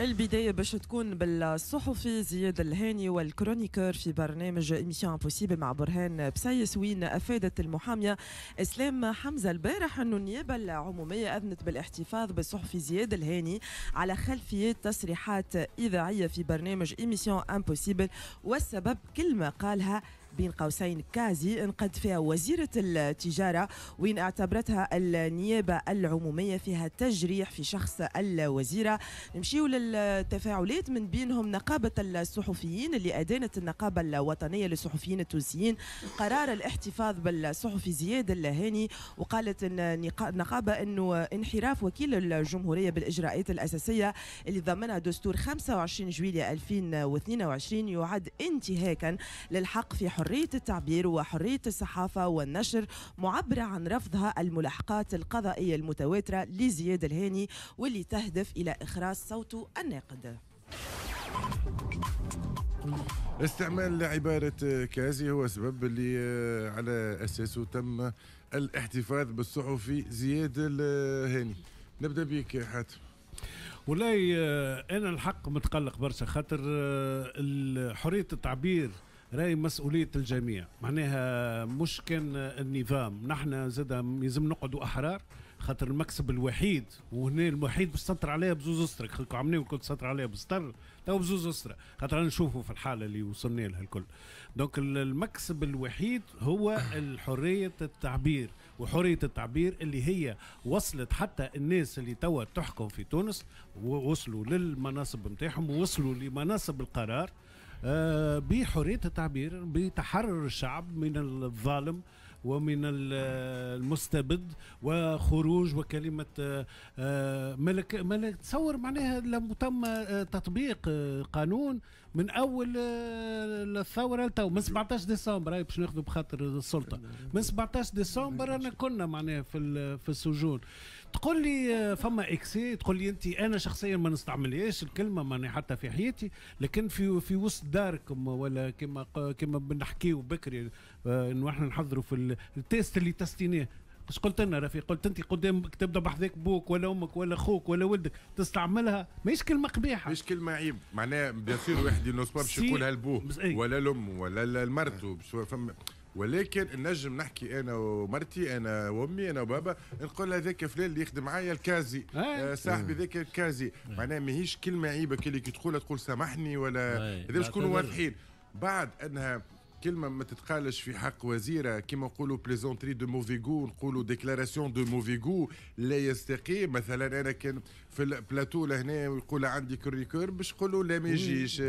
البداية باش تكون بالصحفي زياد الهاني والكرونيكر في برنامج ايميسيون امبوسيبل مع برهان بسيس وين أفادت المحامية إسلام حمزة البارح أنه النيابة العمومية أذنت بالاحتفاظ بالصحفي زياد الهاني على خلفية تصريحات إذاعية في برنامج ايميسيون امبوسيبل والسبب كلمة قالها بين قوسين كازي انقد فيها وزيرة التجارة وين اعتبرتها النيابة العمومية فيها تجريح في شخص الوزيرة نمشيو للتفاعلات من بينهم نقابة الصحفيين اللي أدانت النقابة الوطنية للصحفيين التونسيين قرار الاحتفاظ بالصحفي زياد اللهاني وقالت النقابة أنه انحراف وكيل الجمهورية بالإجراءات الأساسية اللي ضمنها دستور 25 جويلية 2022 يعد انتهاكا للحق في حرية حرية التعبير وحرية الصحافة والنشر معبرة عن رفضها الملاحقات القضائية المتواترة لزياد الهاني واللي تهدف إلى إخراج صوته الناقد استعمال عبارة كازي هو سبب اللي آه، على أساسه تم الاحتفاظ بالصحفي زياد الهاني نبدأ بك حاتم والله آه، انا الحق متقلق برشا خاطر آه، حريه التعبير راي مسؤوليه الجميع معناها مش كان النظام نحن زاد لازم نقعدوا احرار خاطر المكسب الوحيد وهنا الوحيد باش تسطر عليها بزوز أسرة خلكم عاملين الكل تسطر عليها بسطر تو بزوز أسرة خاطر نشوفوا في الحاله اللي وصلنا لها الكل دونك المكسب الوحيد هو الحريه التعبير وحريه التعبير اللي هي وصلت حتى الناس اللي توا تحكم في تونس ووصلوا للمناصب نتاعهم ووصلوا لمناصب القرار آه، بحريه التعبير بتحرر الشعب من الظالم ومن المستبد وخروج وكلمة آه، آه، ملك ملك تصور معناها لم تم تطبيق قانون من أول الثورة لتو من 17 ديسمبر باش ناخذوا بخاطر السلطة من 17 ديسمبر أنا كنا معناها في في السجون تقول لي فما اكسي تقول لي انت انا شخصيا ما نستعملهاش الكلمه ماني حتى في حياتي لكن في في وسط داركم ولا كما كما بنحكيو بكري آه، انه احنا نحضروا في التيست اللي تستيناه اش قلت لنا رفيق قلت انت قدامك تبدا بحذاك بوك ولا امك ولا اخوك ولا ولدك تستعملها ماهيش كلمه قبيحه ماهيش كلمه عيب معناها بيان واحد ينصبها باش يقولها إيه؟ لبوه ولا لامه ولا لمرته فما ولكن نجم نحكي انا ومرتي انا وامي انا وبابا نقول هذاك فلان اللي يخدم معايا الكازي آه, آه، صاحبي ذاك الكازي معناها ماهيش كلمه عيبه كي تقولها تقول سامحني ولا هذا باش واضحين بعد انها كلمه ما تتقالش في حق وزيره كيما نقولوا بليزونتري دو موفي جو نقولوا ديكلاراسيون دو موفي جو لا يستقيم مثلا انا كان في البلاتو لهنا يقول عندي كوريكور باش نقولوا لا ما يجيش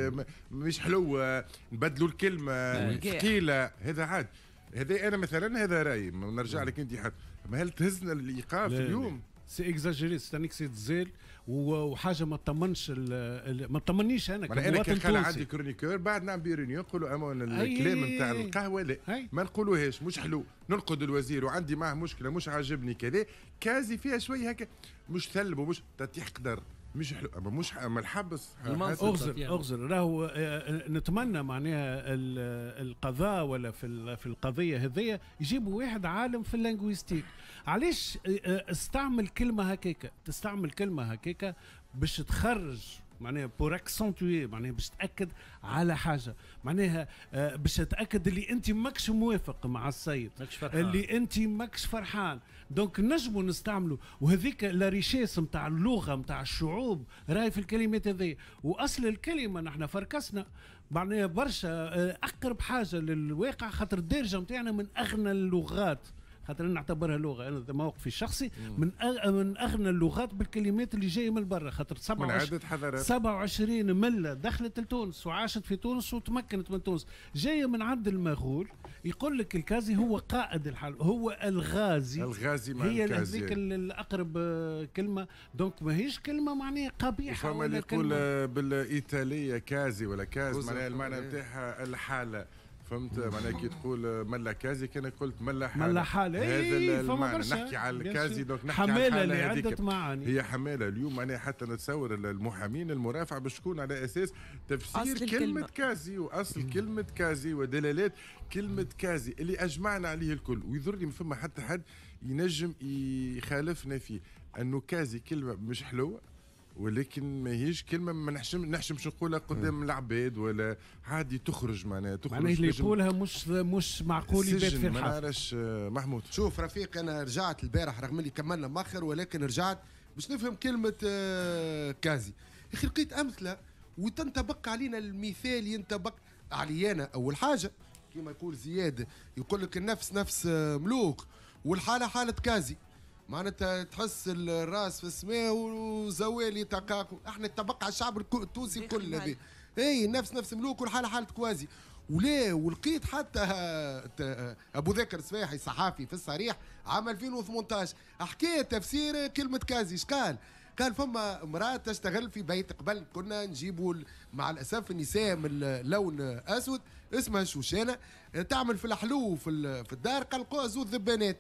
مش حلوه نبدلوا الكلمه نعم. ثقيله هذا عاد هذا انا مثلا هذا رايي نرجع نعم. لك انت حد ما هل تهزنا الايقاف اليوم سي اكزاجيري ستانيك سي تزيل وحاجه ما تطمنش ما تطمنيش انا كمواطن انا كان عندي كرونيكور بعد نعمل بيرونيون نقولوا اما الكلام نتاع القهوه لا ما نقولوهاش مش حلو ننقد الوزير وعندي معه مشكله مش عاجبني كذا كازي فيها شويه هكا مش ثلب ومش تطيح قدر مش حلو اما مش اما الحبس اغزر اغزر راهو آه، آه، نتمنى معناها القضاء ولا في في القضيه هذية يجيبوا واحد عالم في اللانجويستيك علاش آه، استعمل كلمه هكاكا تستعمل كلمه هكاكا باش تخرج معناها بور اكسونتوي معناها باش تاكد على حاجه معناها آه، باش تاكد اللي انت ماكش موافق مع السيد ماكش فرحان اللي انت ماكش فرحان دونك نجموا نستعملوا وهذيك لا ريشيس نتاع اللغه نتاع الشعوب راهي في الكلمات هذه واصل الكلمه نحن فركسنا معناها برشا آه، اقرب حاجه للواقع خاطر الدارجه نتاعنا من اغنى اللغات خاطر انا نعتبرها لغه انا موقفي الشخصي من من اغنى اللغات بالكلمات اللي جايه من برا خاطر 27 27 مله دخلت لتونس وعاشت في تونس وتمكنت من تونس جايه من عبد المغول يقول لك الكازي هو قائد الحرب هو الغازي الغازي هي هذيك الاقرب آه، كلمه دونك ماهيش كلمه معناها قبيحه ولا اللي يقول بالايطاليه كازي ولا كاز معناها المعنى نتاعها الحاله فهمت معناها كي تقول ملا كازي كان قلت ملا حال ملا اي هذا المعنى نحكي على الكازي دونك نحكي حمالة على اللي عدت معاني هي حمالة اليوم معناها حتى نتصور المحامين المرافعة باش تكون على اساس تفسير كلمة, كلمة كازي واصل كلمة كازي ودلالات كلمة كازي اللي اجمعنا عليه الكل ويضرني ما فما حتى حد ينجم يخالفنا فيه انه كازي كلمة مش حلوة ولكن ماهيش كلمه ما نحشم نحشمش نقولها قدام العباد ولا عادي تخرج معناها تخرج معناها اللي يقولها مش مش معقول يبات في نعرفش آه، محمود شوف رفيق انا رجعت البارح رغم اللي كملنا مأخر ولكن رجعت باش نفهم كلمه آه، كازي يا اخي لقيت امثله وتنطبق علينا المثال ينطبق علي انا اول حاجه كما يقول زياد يقول لك النفس نفس آه، ملوك والحاله حاله كازي معناتها تحس الراس في السماء وزوالي يتقاقوا احنا تبقى على الشعب التونسي الكل هذا اي نفس نفس ملوك والحاله حاله كوازي ولا ولقيت حتى ابو ذكر سفاحي صحافي في الصريح عام 2018 حكى تفسير كلمه كازي اش قال؟ قال فما امراه تشتغل في بيت قبل كنا نجيبوا مع الاسف النساء من اللون اسود اسمها شوشانه تعمل في الحلو في الدار قلقوها زود ذبانات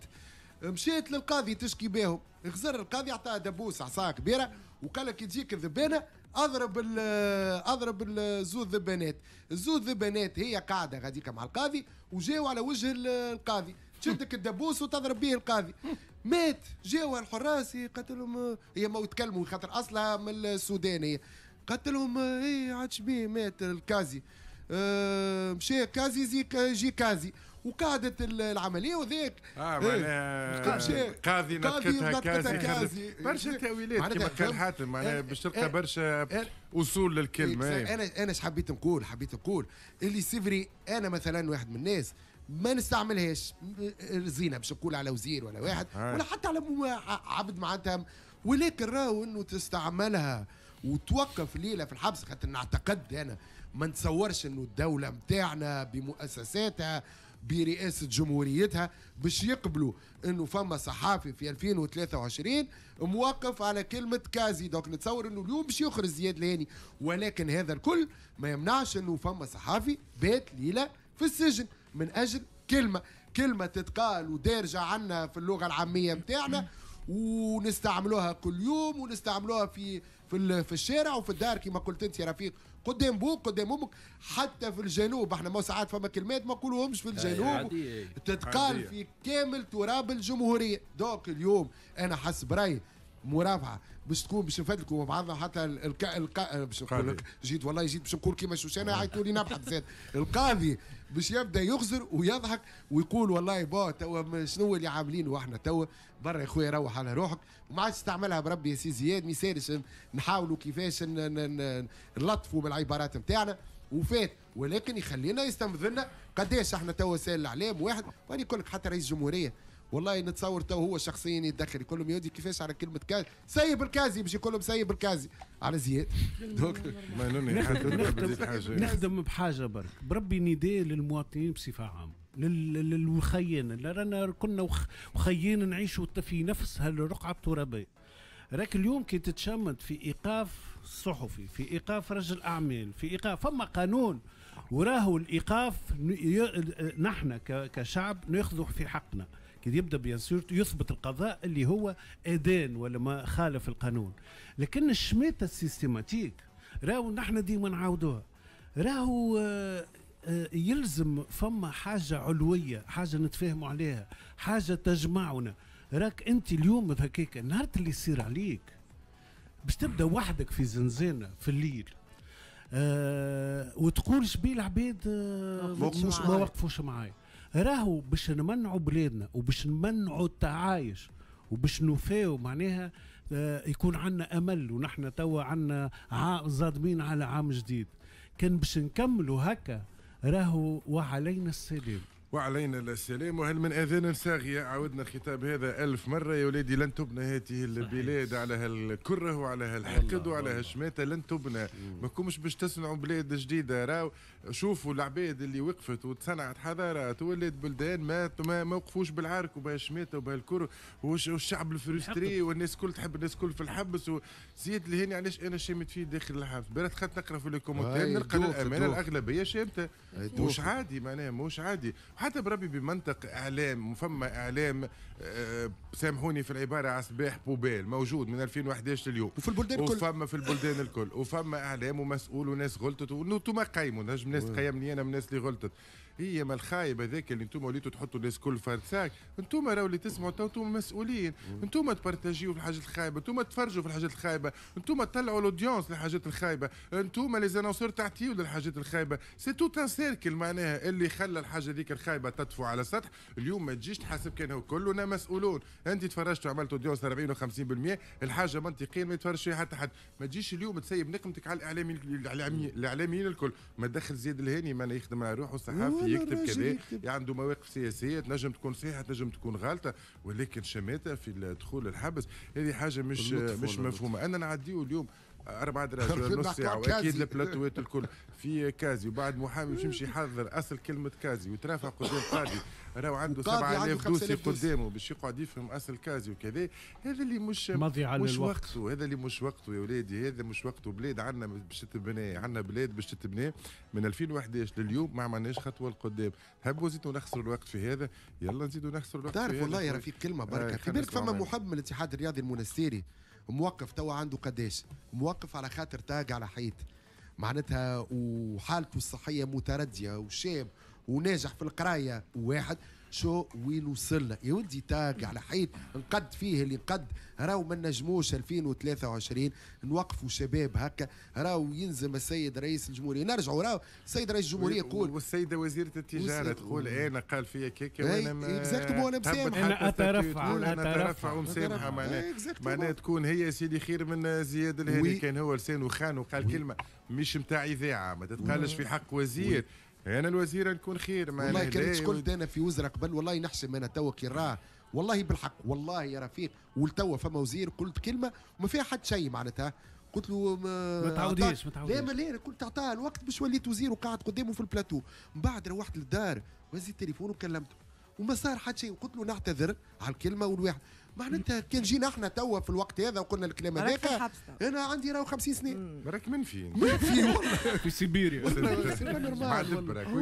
مشيت للقاضي تشكي بهم غزر القاضي عطاها دبوس عصا كبيره وقال لك تجيك الذبانه اضرب الـ اضرب الزوز ذبانات الزوز ذبانات هي قاعده غاديك مع القاضي وجاو على وجه القاضي تشدك الدبوس وتضرب به القاضي مات جاو الحراس قتلهم هي ما يتكلموا خاطر اصلها من السودان هي قتلهم ايه عاد مات الكازي آه، مشى كازي زي كازي وقعدت العمليه وذاك اه معناها إيه، قاضي نطقتها كازي, كازي برشا إيه، تاويلات كما كان حاتم معناها إيه، باش تلقى برشا اصول للكلمه انا انا حبيت نقول حبيت نقول اللي سيفري انا مثلا واحد من الناس ما نستعملهاش زينه باش نقول على وزير ولا واحد آه. ولا حتى على عبد معناتها ولكن راهو انه تستعملها وتوقف ليله في الحبس خاطر نعتقد انا ما نتصورش انه الدوله نتاعنا بمؤسساتها برئاسه جمهوريتها باش يقبلوا انه فما صحافي في 2023 موقف على كلمه كازي دونك نتصور انه اليوم باش يخرج زياد الهاني ولكن هذا الكل ما يمنعش انه فما صحافي بات ليله في السجن من اجل كلمه كلمه تتقال ودارجه عنا في اللغه العاميه متاعنا ونستعملوها كل يوم ونستعملوها في في في الشارع وفي الدار كما قلت انت يا رفيق قدام بوك قدام امك حتى في الجنوب احنا ما ساعات فما كلمات ما نقولوهمش في الجنوب تتقال في كامل تراب الجمهوريه دوك اليوم انا حسب رايي مرافعه باش تكون باش نفدلكوا بعضنا حتى الكا الكا باش نقول جيت والله جيت باش نقول كيما شوشانه عيطوا لي نبحث زاد القاضي باش يبدا يغزر ويضحك ويقول والله با توا شنو اللي عاملينه احنا توا برا يا خويا روح على روحك وما عادش تستعملها بربي يا سي زياد ما يسالش نحاولوا كيفاش نلطفوا بالعبارات نتاعنا وفات ولكن يخلينا يستنفذنا قداش احنا توا سال الاعلام واحد وانا يقول لك حتى رئيس الجمهوريه والله نتصور تو هو شخصيا يتدخل يقول لهم يودي كيفاش على كلمه كاز سيب الكازي باش يقول لهم سيب الكازي على زياد نخدم بحاجه برك بربي نداء للمواطنين بصفه عامه للخيانه رانا كنا وخيان نعيشوا في نفس هالرقعه الترابيه راك اليوم كي تتشمت في ايقاف صحفي في ايقاف رجل اعمال في ايقاف فما قانون وراهو الايقاف نحن كشعب ناخذ في حقنا كي يبدا بيان سور يثبت القضاء اللي هو ادان ولا ما خالف القانون لكن الشماته السيستماتيك راهو نحن ديما نعاودوها راهو آه، آه، يلزم فما حاجة علوية حاجة نتفاهموا عليها حاجة تجمعنا راك أنت اليوم هكاك النهار اللي يصير عليك باش تبدا وحدك في زنزانة في الليل آه وتقول شبيه العباد آه، ما وقفوش معايا راهو باش نمنعوا بلادنا وباش نمنعوا التعايش وباش نوفاو معناها آه، يكون عندنا امل ونحن توا عندنا صادمين على عام جديد كان باش نكملوا هكا راهو وعلينا السلام وعلينا السلام وهل من اذان ساغيه عاودنا الخطاب هذا ألف مره يا ولادي لن تبنى هذه البلاد على هالكره وعلى هالحقد وعلى هالشماته لن تبنى ما كومش باش تصنعوا بلاد جديده راو شوفوا العباد اللي وقفت وتصنعت حضارات ولات بلدان ما ما وقفوش بالعارك وبهالشماته وبهالكره والشعب الفرستري والناس كل تحب الناس كل في الحبس وزيد لهنا علاش انا شامت فيه داخل الحبس بلاد خاطر نقرا في الكومنتات نلقى الامانه الاغلبيه شامته مش عادي معناها مش عادي حتى بربي بمنطق اعلام مفما اعلام أه سامحوني في العباره على صباح بوبال موجود من 2011 لليوم وفي البلدان الكل وفما في البلدان الكل وفما اعلام ومسؤول وناس غلطت وانتم قيموا نجم ناس قيمني انا من الناس اللي غلطت هي ما الخايب هذاك اللي انتم وليتوا تحطوا الناس كل فرساك انتم راهو اللي تسمعوا تو انتم مسؤولين انتم تبارتاجيو في الحاجات الخايبه انتم تفرجوا في الحاجات الخايبه انتم تطلعوا لودونس للحاجات الخايبه انتم لي زانونسور تعطيو للحاجات الخايبه سي تو ان سيركل معناها اللي خلى الحاجه ذيك الخايبه خايبه تطفو على السطح اليوم ما تجيش تحاسب كانه كلنا مسؤولون انت تفرجت وعملت ديون 40 و50% الحاجه منطقيه ما يتفرجش فيها حتى حد ما تجيش اليوم تسيب نقمتك على الاعلامي الاعلاميين الاعلاميين الكل ما تدخل زيد الهاني ما يخدم على روحه الصحافي يكتب كذا عنده مواقف سياسيه تنجم تكون صحيحه تنجم تكون غلطه ولكن شماته في دخول الحبس هذه حاجه مش مش مفهومه انا نعديو اليوم أربعة دراجات نص ساعه واكيد البلاتوات الكل في كازي وبعد محامي باش يمشي يحضر اصل كلمه كازي ويترافع قدام قاضي راهو عنده 7000 دوسي قدامه باش يقعد يفهم اصل كازي وكذا هذا اللي مش مش وقته هذا اللي مش وقته يا ولادي هذا مش وقته بلاد عندنا باش تتبنى عندنا بلاد باش تتبنى من 2011 لليوم ما عملناش خطوه لقدام هبوا زيدوا نخسروا الوقت في هذا يلا نزيدوا نخسروا الوقت تعرف والله يا رفيق كلمه بركه آه، في بالك فما محب من الاتحاد الرياضي المنستيري موقف توا عنده قداش موقف على خاطر تاج على حياته معناتها وحالته الصحيه مترديه وشاب وناجح في القرايه واحد شو وين وصلنا يا ودي تاج على حيط نقد فيه اللي قد راهو ما نجموش 2023 نوقفوا شباب هكا راهو يلزم السيد رئيس الجمهوريه نرجعوا راهو السيد رئيس الجمهوريه يقول والسيده وزيره التجاره تقول انا قال فيا كيكا إيه، وانا ما انا مسامحه انا اترفع انا اترفع ومسامحه معناها إيه، معناها تكون هي سيدي خير من زياد الهادي كان هو لسانه خان وقال كلمه مش نتاع اذاعه ما تتقالش في حق وزير انا الوزير نكون خير ما والله كان شكون انا في وزراء قبل والله نحسب انا توا كي راه والله بالحق والله يا رفيق ولتوا فما وزير قلت كلمه وما فيها حد شيء معناتها قلت له ما, تعوديش ما تعوديش لا ما لا قلت عطاه الوقت باش وليت وزير وقعد قدامه في البلاتو من بعد روحت للدار وهزيت تليفون وكلمته وما صار حتى شيء قلت له نعتذر على الكلمه والواحد معناتها كان جينا احنا توا في الوقت هذا وقلنا الكلام هذاك انا عندي راهو 50 سنه راك منفي منفي والله في سيبيريا